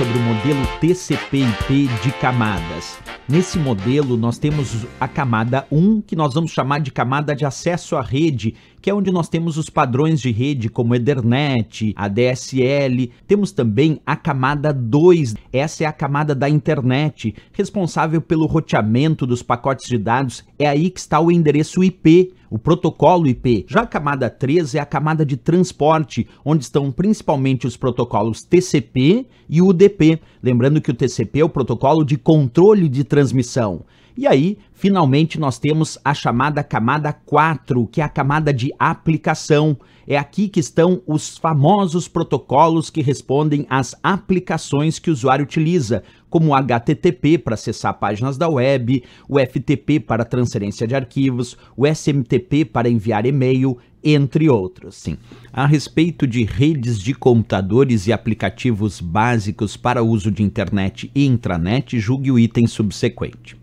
sobre o modelo TCP/IP de camadas. Nesse modelo, nós temos a camada 1, que nós vamos chamar de camada de acesso à rede, que é onde nós temos os padrões de rede como Ethernet, ADSL, temos também a camada 2, essa é a camada da internet, responsável pelo roteamento dos pacotes de dados, é aí que está o endereço IP, o protocolo IP. Já a camada 3 é a camada de transporte, onde estão principalmente os protocolos TCP e UDP. Lembrando que o TCP é o protocolo de controle de transmissão. E aí, finalmente, nós temos a chamada camada 4, que é a camada de aplicação. É aqui que estão os famosos protocolos que respondem às aplicações que o usuário utiliza, como o HTTP para acessar páginas da web, o FTP para transferência de arquivos, o SMTP para enviar e-mail, entre outros. Sim. A respeito de redes de computadores e aplicativos básicos para uso de internet e intranet, julgue o item subsequente.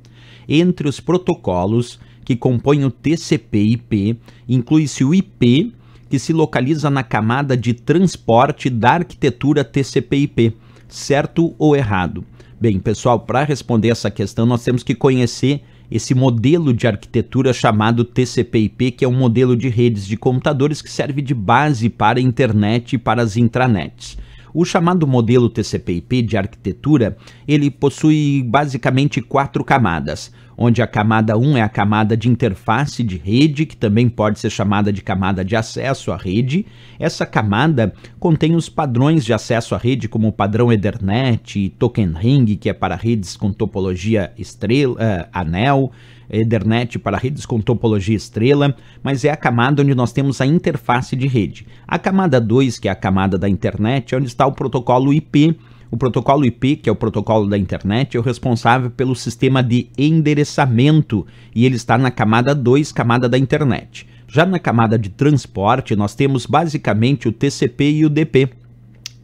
Entre os protocolos que compõem o TCP/IP, inclui-se o IP, que se localiza na camada de transporte da arquitetura TCP/IP, certo ou errado? Bem, pessoal, para responder essa questão, nós temos que conhecer esse modelo de arquitetura chamado TCP/IP, que é um modelo de redes de computadores que serve de base para a internet e para as intranets. O chamado modelo TCP/IP de arquitetura, ele possui basicamente quatro camadas onde a camada 1 é a camada de interface de rede, que também pode ser chamada de camada de acesso à rede. Essa camada contém os padrões de acesso à rede, como o padrão Ethernet Token Ring, que é para redes com topologia estrela, uh, anel, Ethernet para redes com topologia estrela, mas é a camada onde nós temos a interface de rede. A camada 2, que é a camada da internet, é onde está o protocolo IP, o protocolo IP, que é o protocolo da internet, é o responsável pelo sistema de endereçamento e ele está na camada 2, camada da internet. Já na camada de transporte, nós temos basicamente o TCP e o DP,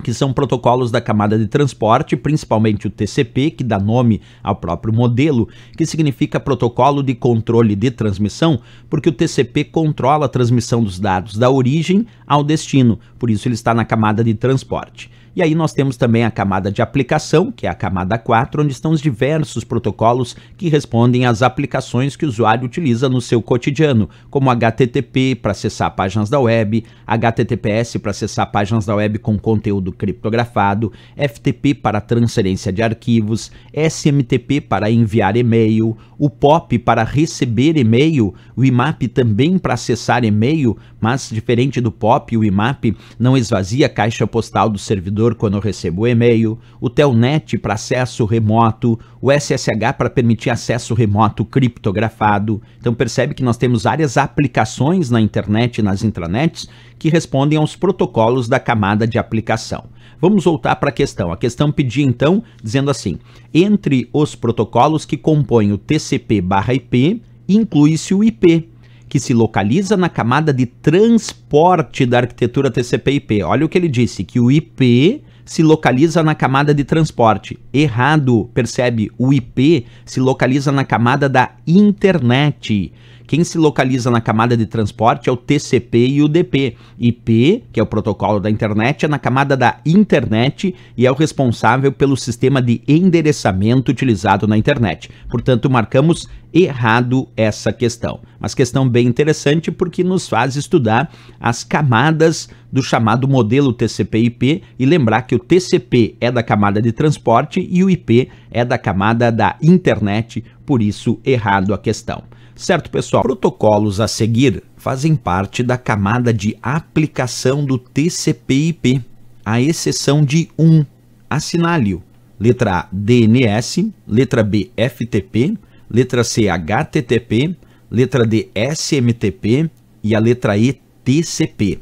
que são protocolos da camada de transporte, principalmente o TCP, que dá nome ao próprio modelo, que significa Protocolo de Controle de Transmissão, porque o TCP controla a transmissão dos dados da origem ao destino, por isso ele está na camada de transporte. E aí nós temos também a camada de aplicação, que é a camada 4, onde estão os diversos protocolos que respondem às aplicações que o usuário utiliza no seu cotidiano, como HTTP para acessar páginas da web, HTTPS para acessar páginas da web com conteúdo criptografado, FTP para transferência de arquivos, SMTP para enviar e-mail, o POP para receber e-mail, o IMAP também para acessar e-mail, mas diferente do POP, o IMAP não esvazia a caixa postal do servidor quando recebo o e-mail, o Telnet para acesso remoto, o SSH para permitir acesso remoto criptografado. Então percebe que nós temos várias aplicações na internet e nas intranets que respondem aos protocolos da camada de aplicação. Vamos voltar para a questão. A questão pedia então, dizendo assim: entre os protocolos que compõem o TCP/IP, inclui-se o IP que se localiza na camada de transporte da arquitetura TCP/IP. Olha o que ele disse, que o IP se localiza na camada de transporte. Errado, percebe? O IP se localiza na camada da internet, quem se localiza na camada de transporte é o TCP e o DP. IP, que é o protocolo da internet, é na camada da internet e é o responsável pelo sistema de endereçamento utilizado na internet. Portanto, marcamos errado essa questão. Mas questão bem interessante porque nos faz estudar as camadas do chamado modelo TCP/IP e lembrar que o TCP é da camada de transporte e o IP é da camada da internet, por isso errado a questão. Certo, pessoal? Protocolos a seguir fazem parte da camada de aplicação do TCP/IP, à exceção de um, assinale-o. Letra A, DNS, letra B, FTP, letra C, HTTP, letra D, SMTP e a letra E, TCP.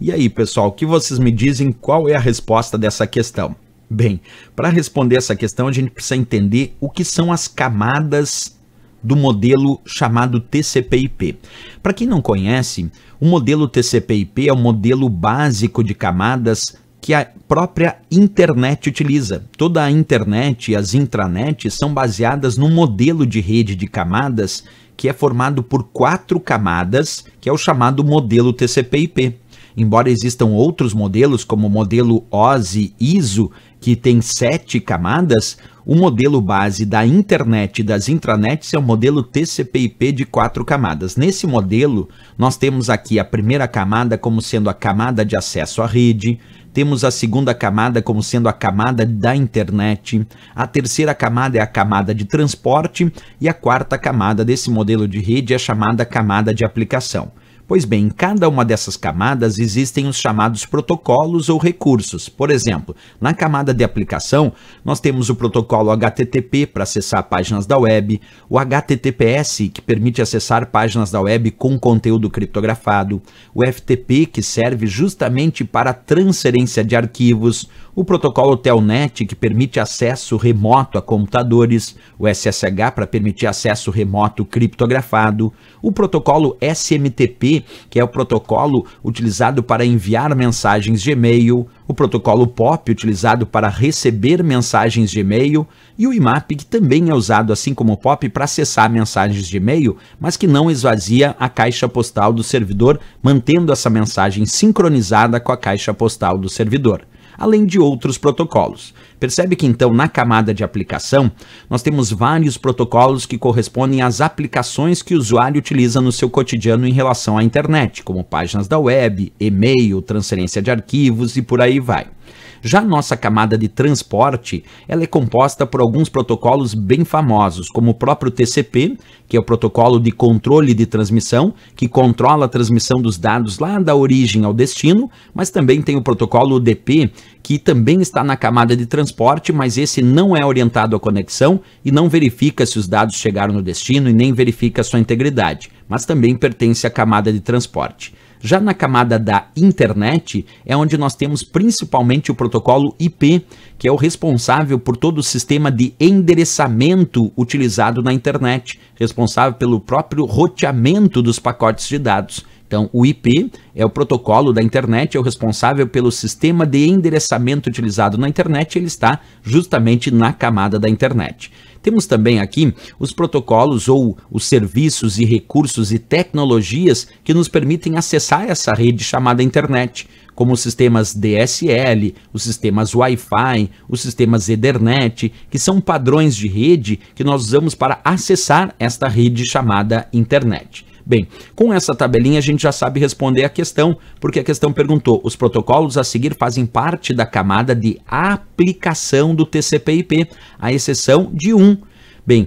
E aí, pessoal, o que vocês me dizem qual é a resposta dessa questão? Bem, para responder essa questão, a gente precisa entender o que são as camadas do modelo chamado TCP/IP. Para quem não conhece, o modelo TCP/IP é o modelo básico de camadas que a própria internet utiliza. Toda a internet e as intranets são baseadas num modelo de rede de camadas que é formado por quatro camadas, que é o chamado modelo TCP/IP embora existam outros modelos, como o modelo OSI ISO, que tem sete camadas, o modelo base da internet e das intranets é o modelo TCP/IP de quatro camadas. Nesse modelo, nós temos aqui a primeira camada como sendo a camada de acesso à rede, temos a segunda camada como sendo a camada da internet, a terceira camada é a camada de transporte e a quarta camada desse modelo de rede é chamada camada de aplicação. Pois bem, em cada uma dessas camadas existem os chamados protocolos ou recursos. Por exemplo, na camada de aplicação, nós temos o protocolo HTTP para acessar páginas da web, o HTTPS, que permite acessar páginas da web com conteúdo criptografado, o FTP, que serve justamente para transferência de arquivos, o protocolo Telnet, que permite acesso remoto a computadores, o SSH para permitir acesso remoto criptografado, o protocolo SMTP, que é o protocolo utilizado para enviar mensagens de e-mail, o protocolo POP utilizado para receber mensagens de e-mail e o IMAP que também é usado assim como o POP para acessar mensagens de e-mail, mas que não esvazia a caixa postal do servidor, mantendo essa mensagem sincronizada com a caixa postal do servidor além de outros protocolos. Percebe que então na camada de aplicação nós temos vários protocolos que correspondem às aplicações que o usuário utiliza no seu cotidiano em relação à internet, como páginas da web, e-mail, transferência de arquivos e por aí vai. Já nossa camada de transporte, ela é composta por alguns protocolos bem famosos, como o próprio TCP, que é o protocolo de controle de transmissão, que controla a transmissão dos dados lá da origem ao destino, mas também tem o protocolo UDP, que também está na camada de transporte, mas esse não é orientado à conexão e não verifica se os dados chegaram no destino e nem verifica sua integridade, mas também pertence à camada de transporte. Já na camada da internet é onde nós temos principalmente o protocolo IP, que é o responsável por todo o sistema de endereçamento utilizado na internet, responsável pelo próprio roteamento dos pacotes de dados. Então, o IP é o protocolo da internet, é o responsável pelo sistema de endereçamento utilizado na internet, ele está justamente na camada da internet. Temos também aqui os protocolos ou os serviços e recursos e tecnologias que nos permitem acessar essa rede chamada internet, como os sistemas DSL, os sistemas Wi-Fi, os sistemas Ethernet, que são padrões de rede que nós usamos para acessar esta rede chamada internet. Bem, com essa tabelinha a gente já sabe responder a questão, porque a questão perguntou: os protocolos a seguir fazem parte da camada de aplicação do TCP/IP, à exceção de um. Bem,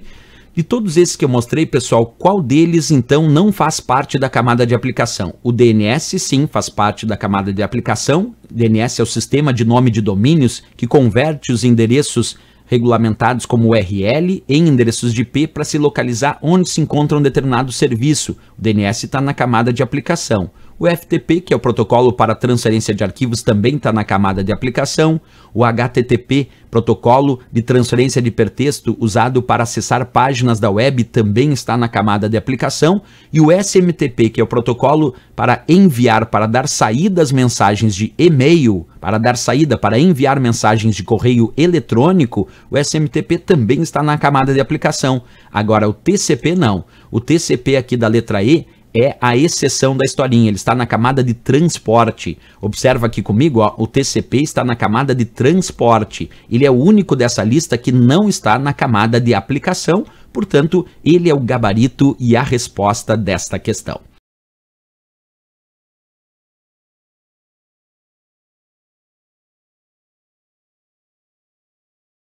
de todos esses que eu mostrei, pessoal, qual deles então não faz parte da camada de aplicação? O DNS sim faz parte da camada de aplicação. DNS é o sistema de nome de domínios que converte os endereços regulamentados como URL em endereços de IP para se localizar onde se encontra um determinado serviço. O DNS está na camada de aplicação. O FTP, que é o protocolo para transferência de arquivos, também está na camada de aplicação. O HTTP, protocolo de transferência de hipertexto usado para acessar páginas da web, também está na camada de aplicação. E o SMTP, que é o protocolo para enviar, para dar saída às mensagens de e-mail, para dar saída, para enviar mensagens de correio eletrônico, o SMTP também está na camada de aplicação. Agora, o TCP não. O TCP aqui da letra E é a exceção da historinha, ele está na camada de transporte. Observa aqui comigo, ó, o TCP está na camada de transporte. Ele é o único dessa lista que não está na camada de aplicação, portanto, ele é o gabarito e a resposta desta questão.